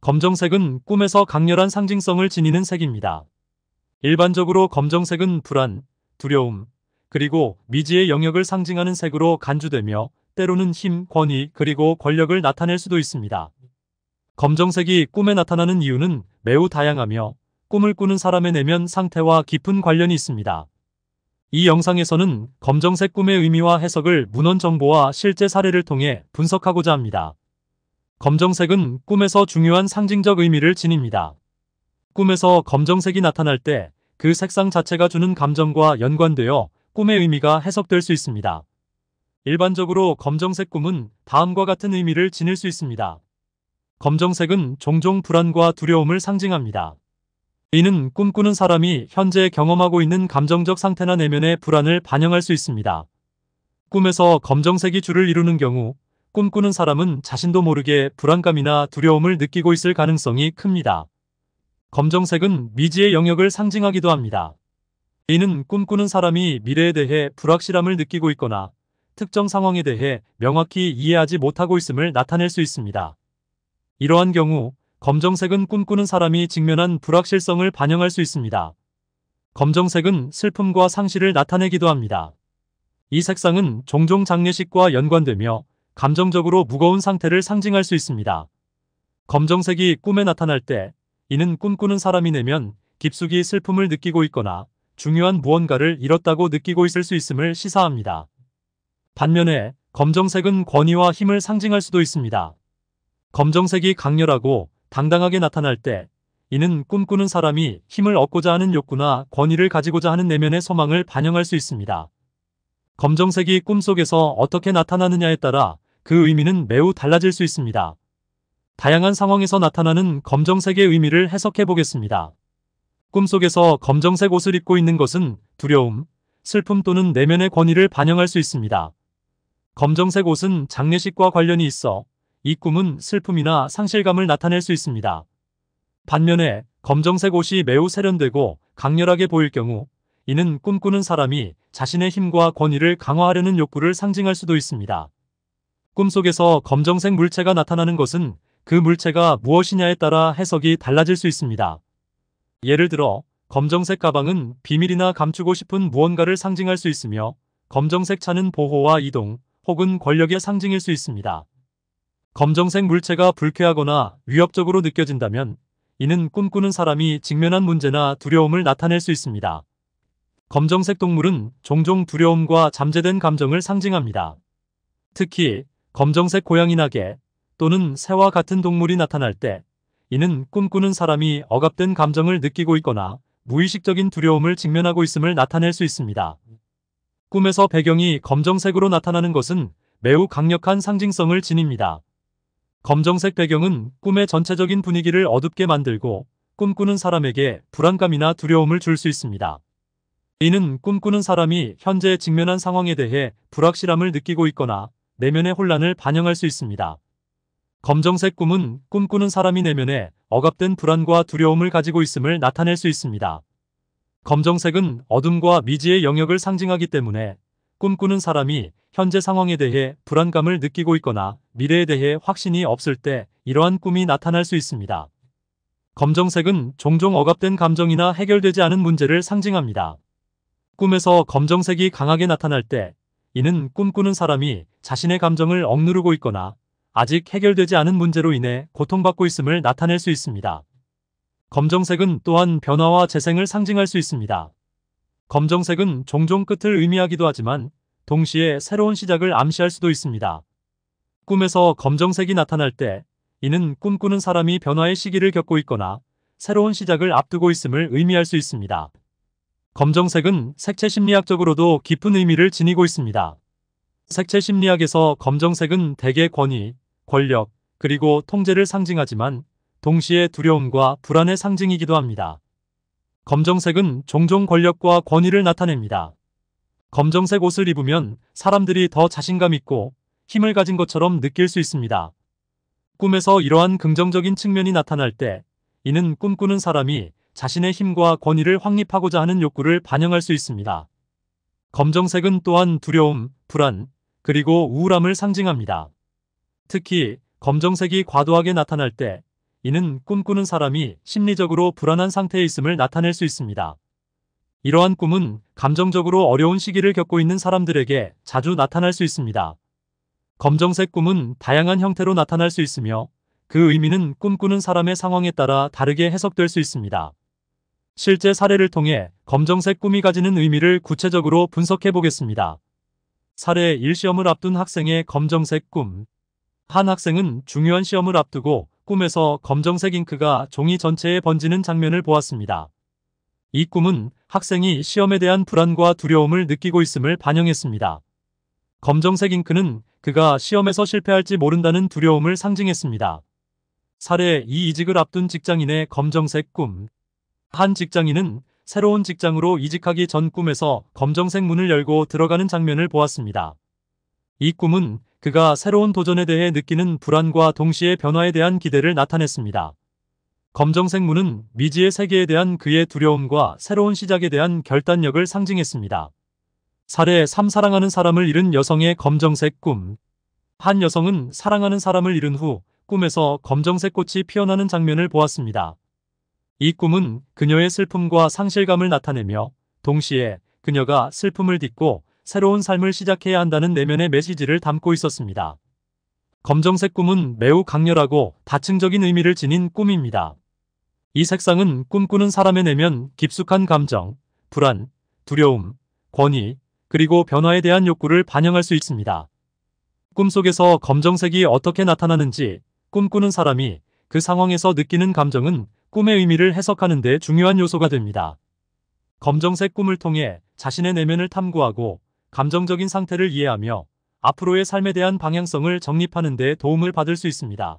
검정색은 꿈에서 강렬한 상징성을 지니는 색입니다. 일반적으로 검정색은 불안, 두려움, 그리고 미지의 영역을 상징하는 색으로 간주되며 때로는 힘, 권위, 그리고 권력을 나타낼 수도 있습니다. 검정색이 꿈에 나타나는 이유는 매우 다양하며 꿈을 꾸는 사람의 내면 상태와 깊은 관련이 있습니다. 이 영상에서는 검정색 꿈의 의미와 해석을 문헌 정보와 실제 사례를 통해 분석하고자 합니다. 검정색은 꿈에서 중요한 상징적 의미를 지닙니다. 꿈에서 검정색이 나타날 때 그 색상 자체가 주는 감정과 연관되어 꿈의 의미가 해석될 수 있습니다. 일반적으로 검정색 꿈은 다음과 같은 의미를 지닐 수 있습니다. 검정색은 종종 불안과 두려움을 상징합니다. 이는 꿈꾸는 사람이 현재 경험하고 있는 감정적 상태나 내면의 불안을 반영할 수 있습니다. 꿈에서 검정색이 주를 이루는 경우 꿈꾸는 사람은 자신도 모르게 불안감이나 두려움을 느끼고 있을 가능성이 큽니다. 검정색은 미지의 영역을 상징하기도 합니다. 이는 꿈꾸는 사람이 미래에 대해 불확실함을 느끼고 있거나 특정 상황에 대해 명확히 이해하지 못하고 있음을 나타낼 수 있습니다. 이러한 경우 검정색은 꿈꾸는 사람이 직면한 불확실성을 반영할 수 있습니다. 검정색은 슬픔과 상실을 나타내기도 합니다. 이 색상은 종종 장례식과 연관되며 감정적으로 무거운 상태를 상징할 수 있습니다. 검정색이 꿈에 나타날 때 이는 꿈꾸는 사람이 내면 깊숙이 슬픔을 느끼고 있거나 중요한 무언가를 잃었다고 느끼고 있을 수 있음을 시사합니다. 반면에 검정색은 권위와 힘을 상징할 수도 있습니다. 검정색이 강렬하고 당당하게 나타날 때 이는 꿈꾸는 사람이 힘을 얻고자 하는 욕구나 권위를 가지고자 하는 내면의 소망을 반영할 수 있습니다. 검정색이 꿈속에서 어떻게 나타나느냐에 따라 그 의미는 매우 달라질 수 있습니다. 다양한 상황에서 나타나는 검정색의 의미를 해석해 보겠습니다. 꿈속에서 검정색 옷을 입고 있는 것은 두려움, 슬픔 또는 내면의 권위를 반영할 수 있습니다. 검정색 옷은 장례식과 관련이 있어 이 꿈은 슬픔이나 상실감을 나타낼 수 있습니다. 반면에 검정색 옷이 매우 세련되고 강렬하게 보일 경우 이는 꿈꾸는 사람이 자신의 힘과 권위를 강화하려는 욕구를 상징할 수도 있습니다. 꿈속에서 검정색 물체가 나타나는 것은 그 물체가 무엇이냐에 따라 해석이 달라질 수 있습니다. 예를 들어 검정색 가방은 비밀이나 감추고 싶은 무언가를 상징할 수 있으며 검정색 차는 보호와 이동 혹은 권력의 상징일 수 있습니다. 검정색 물체가 불쾌하거나 위협적으로 느껴진다면 이는 꿈꾸는 사람이 직면한 문제나 두려움을 나타낼 수 있습니다. 검정색 동물은 종종 두려움과 잠재된 감정을 상징합니다. 특히 검정색 고양이 나게 또는 새와 같은 동물이 나타날 때 이는 꿈꾸는 사람이 억압된 감정을 느끼고 있거나 무의식적인 두려움을 직면하고 있음을 나타낼 수 있습니다. 꿈에서 배경이 검정색으로 나타나는 것은 매우 강력한 상징성을 지닙니다. 검정색 배경은 꿈의 전체적인 분위기를 어둡게 만들고 꿈꾸는 사람에게 불안감이나 두려움을 줄 수 있습니다. 이는 꿈꾸는 사람이 현재 직면한 상황에 대해 불확실함을 느끼고 있거나 내면의 혼란을 반영할 수 있습니다. 검정색 꿈은 꿈꾸는 사람이 내면에 억압된 불안과 두려움을 가지고 있음을 나타낼 수 있습니다. 검정색은 어둠과 미지의 영역을 상징하기 때문에 꿈꾸는 사람이 현재 상황에 대해 불안감을 느끼고 있거나 미래에 대해 확신이 없을 때 이러한 꿈이 나타날 수 있습니다. 검정색은 종종 억압된 감정이나 해결되지 않은 문제를 상징합니다. 꿈에서 검정색이 강하게 나타날 때 이는 꿈꾸는 사람이 자신의 감정을 억누르고 있거나 아직 해결되지 않은 문제로 인해 고통받고 있음을 나타낼 수 있습니다. 검정색은 또한 변화와 재생을 상징할 수 있습니다. 검정색은 종종 끝을 의미하기도 하지만 동시에 새로운 시작을 암시할 수도 있습니다. 꿈에서 검정색이 나타날 때 이는 꿈꾸는 사람이 변화의 시기를 겪고 있거나 새로운 시작을 앞두고 있음을 의미할 수 있습니다. 검정색은 색채 심리학적으로도 깊은 의미를 지니고 있습니다. 색채 심리학에서 검정색은 대개 권위, 권력, 그리고 통제를 상징하지만 동시에 두려움과 불안의 상징이기도 합니다. 검정색은 종종 권력과 권위를 나타냅니다. 검정색 옷을 입으면 사람들이 더 자신감 있고 힘을 가진 것처럼 느낄 수 있습니다. 꿈에서 이러한 긍정적인 측면이 나타날 때 이는 꿈꾸는 사람이 자신의 힘과 권위를 확립하고자 하는 욕구를 반영할 수 있습니다. 검정색은 또한 두려움, 불안, 그리고 우울함을 상징합니다. 특히 검정색이 과도하게 나타날 때 이는 꿈꾸는 사람이 심리적으로 불안한 상태에 있음을 나타낼 수 있습니다. 이러한 꿈은 감정적으로 어려운 시기를 겪고 있는 사람들에게 자주 나타날 수 있습니다. 검정색 꿈은 다양한 형태로 나타날 수 있으며 그 의미는 꿈꾸는 사람의 상황에 따라 다르게 해석될 수 있습니다. 실제 사례를 통해 검정색 꿈이 가지는 의미를 구체적으로 분석해 보겠습니다. 사례 1시험을 앞둔 학생의 검정색 꿈. 한 학생은 중요한 시험을 앞두고 꿈에서 검정색 잉크가 종이 전체에 번지는 장면을 보았습니다. 이 꿈은 학생이 시험에 대한 불안과 두려움을 느끼고 있음을 반영했습니다. 검정색 잉크는 그가 시험에서 실패할지 모른다는 두려움을 상징했습니다. 사례 2 이직을 앞둔 직장인의 검정색 꿈. 한 직장인은 새로운 직장으로 이직하기 전 꿈에서 검정색 문을 열고 들어가는 장면을 보았습니다. 이 꿈은 그가 새로운 도전에 대해 느끼는 불안과 동시에 변화에 대한 기대를 나타냈습니다. 검정색 문은 미지의 세계에 대한 그의 두려움과 새로운 시작에 대한 결단력을 상징했습니다. 사례 3 사랑하는 사람을 잃은 여성의 검정색 꿈 한 여성은 사랑하는 사람을 잃은 후 꿈에서 검정색 꽃이 피어나는 장면을 보았습니다. 이 꿈은 그녀의 슬픔과 상실감을 나타내며 동시에 그녀가 슬픔을 딛고 새로운 삶을 시작해야 한다는 내면의 메시지를 담고 있었습니다. 검정색 꿈은 매우 강렬하고 다층적인 의미를 지닌 꿈입니다. 이 색상은 꿈꾸는 사람의 내면 깊숙한 감정, 불안, 두려움, 권위, 그리고 변화에 대한 욕구를 반영할 수 있습니다. 꿈속에서 검정색이 어떻게 나타나는지 꿈꾸는 사람이 그 상황에서 느끼는 감정은 꿈의 의미를 해석하는 데 중요한 요소가 됩니다. 검정색 꿈을 통해 자신의 내면을 탐구하고 감정적인 상태를 이해하며 앞으로의 삶에 대한 방향성을 정립하는 데 도움을 받을 수 있습니다.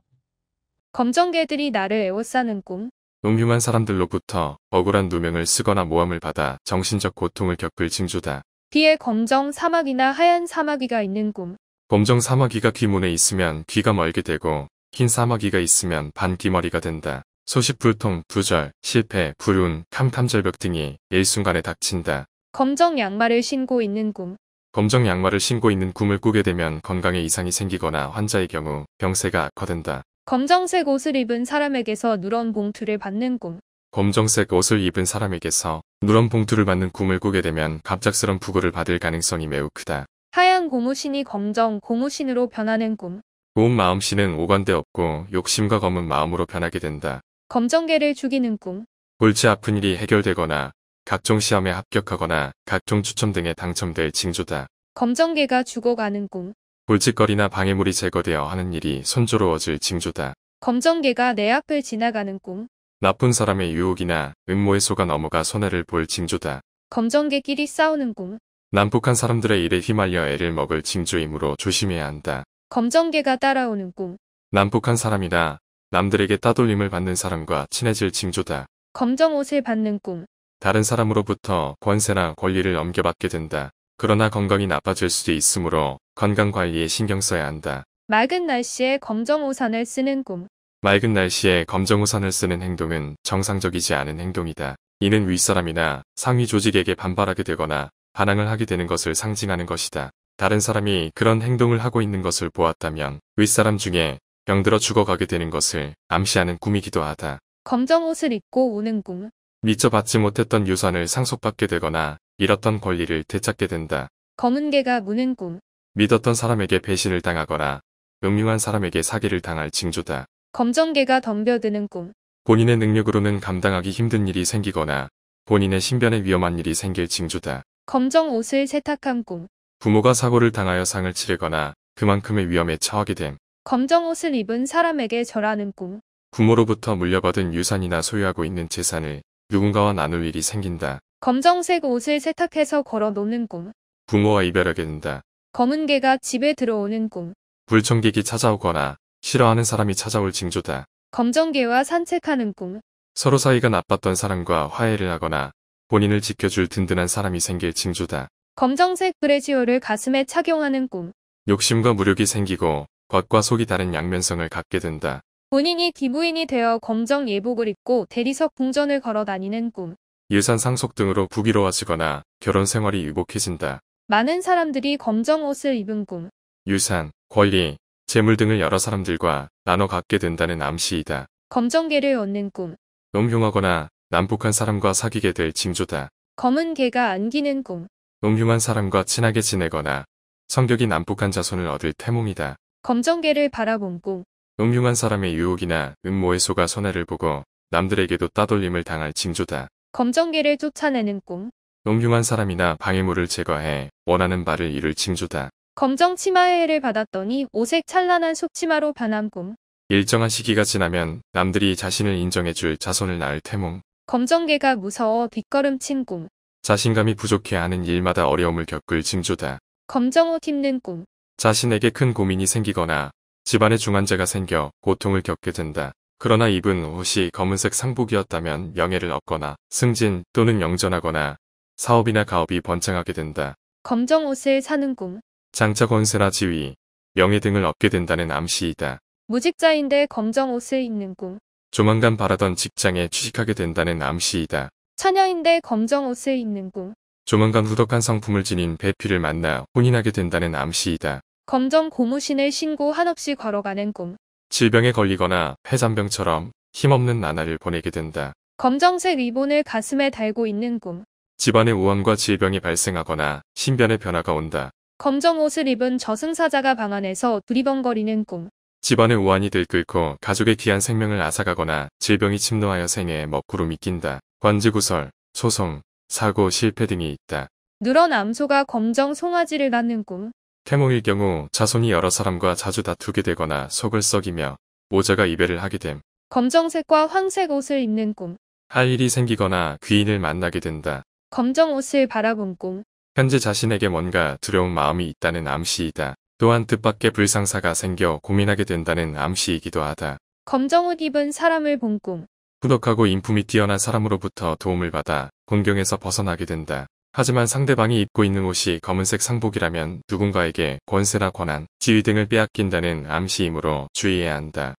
검정개들이 나를 애워싸는 꿈. 음흉한 사람들로부터 억울한 누명을 쓰거나 모함을 받아 정신적 고통을 겪을 징조다. 뒤에 검정 사마귀나 하얀 사마귀가 있는 꿈. 검정 사마귀가 귀문에 있으면 귀가 멀게 되고 흰 사마귀가 있으면 반귀머리가 된다. 소식불통, 부절, 실패, 불운, 캄캄절벽 등이 일순간에 닥친다. 검정 양말을 신고 있는 꿈. 검정 양말을 신고 있는 꿈을 꾸게 되면 건강에 이상이 생기거나 환자의 경우 병세가 악화된다. 검정색 옷을 입은 사람에게서 누런 봉투를 받는 꿈. 검정색 옷을 입은 사람에게서 누런 봉투를 받는 꿈을 꾸게 되면 갑작스런 부고를 받을 가능성이 매우 크다. 하얀 고무신이 검정 고무신으로 변하는 꿈. 고운 마음씨는 오간대 없고 욕심과 검은 마음으로 변하게 된다. 검정개를 죽이는 꿈. 골치 아픈 일이 해결되거나 각종 시험에 합격하거나 각종 추첨 등에 당첨될 징조다. 검정개가 죽어가는 꿈. 골칫거리나 방해물이 제거되어 하는 일이 손조로워질 징조다. 검정개가 내 앞을 지나가는 꿈. 나쁜 사람의 유혹이나 음모에 속아 넘어가 손해를 볼 징조다. 검정개끼리 싸우는 꿈. 난폭한 사람들의 일에 휘말려 애를 먹을 징조이므로 조심해야 한다. 검정개가 따라오는 꿈. 난폭한 사람이나 남들에게 따돌림을 받는 사람과 친해질 징조다. 검정 옷을 받는 꿈. 다른 사람으로부터 권세나 권리를 넘겨받게 된다. 그러나 건강이 나빠질 수도 있으므로 건강관리에 신경 써야 한다. 맑은 날씨에 검정 우산을 쓰는 꿈. 맑은 날씨에 검정 우산을 쓰는 행동은 정상적이지 않은 행동이다. 이는 윗사람이나 상위 조직에게 반발하게 되거나 반항을 하게 되는 것을 상징하는 것이다. 다른 사람이 그런 행동을 하고 있는 것을 보았다면 윗사람 중에 병들어 죽어가게 되는 것을 암시하는 꿈이기도 하다. 검정 옷을 입고 우는 꿈. 미처 받지 못했던 유산을 상속받게 되거나 잃었던 권리를 되찾게 된다. 검은 개가 무는 꿈. 믿었던 사람에게 배신을 당하거나 음흉한 사람에게 사기를 당할 징조다. 검정 개가 덤벼드는 꿈. 본인의 능력으로는 감당하기 힘든 일이 생기거나 본인의 신변에 위험한 일이 생길 징조다. 검정 옷을 세탁한 꿈. 부모가 사고를 당하여 상을 치르거나 그만큼의 위험에 처하게 됨. 검정 옷을 입은 사람에게 절하는 꿈. 부모로부터 물려받은 유산이나 소유하고 있는 재산을 누군가와 나눌 일이 생긴다. 검정색 옷을 세탁해서 걸어 놓는 꿈. 부모와 이별하게 된다. 검은 개가 집에 들어오는 꿈. 불청객이 찾아오거나 싫어하는 사람이 찾아올 징조다. 검정 개와 산책하는 꿈. 서로 사이가 나빴던 사람과 화해를 하거나 본인을 지켜줄 든든한 사람이 생길 징조다. 검정색 브래지어를 가슴에 착용하는 꿈. 욕심과 무력이 생기고 겉과 속이 다른 양면성을 갖게 된다. 본인이 기부인이 되어 검정 예복을 입고 대리석 궁전을 걸어 다니는 꿈. 유산 상속 등으로 부귀로워지거나 결혼 생활이 유복해진다. 많은 사람들이 검정 옷을 입은 꿈. 유산, 권리, 재물 등을 여러 사람들과 나눠 갖게 된다는 암시이다. 검정개를 얻는 꿈. 음흉하거나 난폭한 사람과 사귀게 될 징조다. 검은 개가 안기는 꿈. 음흉한 사람과 친하게 지내거나 성격이 난폭한 자손을 얻을 태몽이다. 검정개를 바라본고 음흉한 사람의 유혹이나 음모의 소가 손해를 보고 남들에게도 따돌림을 당할 징조다. 검정개를 쫓아내는 꿈 음흉한 사람이나 방해물을 제거해 원하는 바를 이룰 징조다. 검정 치마회를 받았더니 오색 찬란한 속치마로 변한 꿈 일정한 시기가 지나면 남들이 자신을 인정해줄 자손을 낳을 태몽 검정개가 무서워 뒷걸음친 꿈 자신감이 부족해 하는 일마다 어려움을 겪을 징조다. 검정옷 입는 꿈 자신에게 큰 고민이 생기거나 집안에 중환자가 생겨 고통을 겪게 된다. 그러나 입은 옷이 검은색 상복이었다면 명예를 얻거나 승진 또는 영전하거나 사업이나 가업이 번창하게 된다. 검정 옷을 사는 꿈. 장차 권세나 지위, 명예 등을 얻게 된다는 암시이다. 무직자인데 검정 옷을 입는 꿈. 조만간 바라던 직장에 취직하게 된다는 암시이다. 처녀인데 검정 옷을 입는 꿈. 조만간 후덕한 성품을 지닌 배필을 만나 혼인하게 된다는 암시이다. 검정 고무신을 신고 한없이 걸어가는 꿈. 질병에 걸리거나 해산병처럼 힘없는 나날을 보내게 된다. 검정색 리본을 가슴에 달고 있는 꿈. 집안의 우환과 질병이 발생하거나 신변의 변화가 온다. 검정 옷을 입은 저승사자가 방 안에서 두리번거리는 꿈. 집안의 우환이 들끓고 가족의 귀한 생명을 앗아가거나 질병이 침노하여 생애에 먹구름이 낀다. 관지구설, 소송, 사고, 실패 등이 있다. 늘어남소가 검정 송아지를 낳는 꿈. 태몽일 경우 자손이 여러 사람과 자주 다투게 되거나 속을 썩이며 모자가 이별을 하게 됨. 검정색과 황색 옷을 입는 꿈. 할 일이 생기거나 귀인을 만나게 된다. 검정 옷을 바라본 꿈. 현재 자신에게 뭔가 두려운 마음이 있다는 암시이다. 또한 뜻밖의 불상사가 생겨 고민하게 된다는 암시이기도 하다. 검정 옷 입은 사람을 본 꿈. 후덕하고 인품이 뛰어난 사람으로부터 도움을 받아 곤경에서 벗어나게 된다. 하지만 상대방이 입고 있는 옷이 검은색 상복이라면 누군가에게 권세나 권한, 지위 등을 빼앗긴다는 암시이므로 주의해야 한다.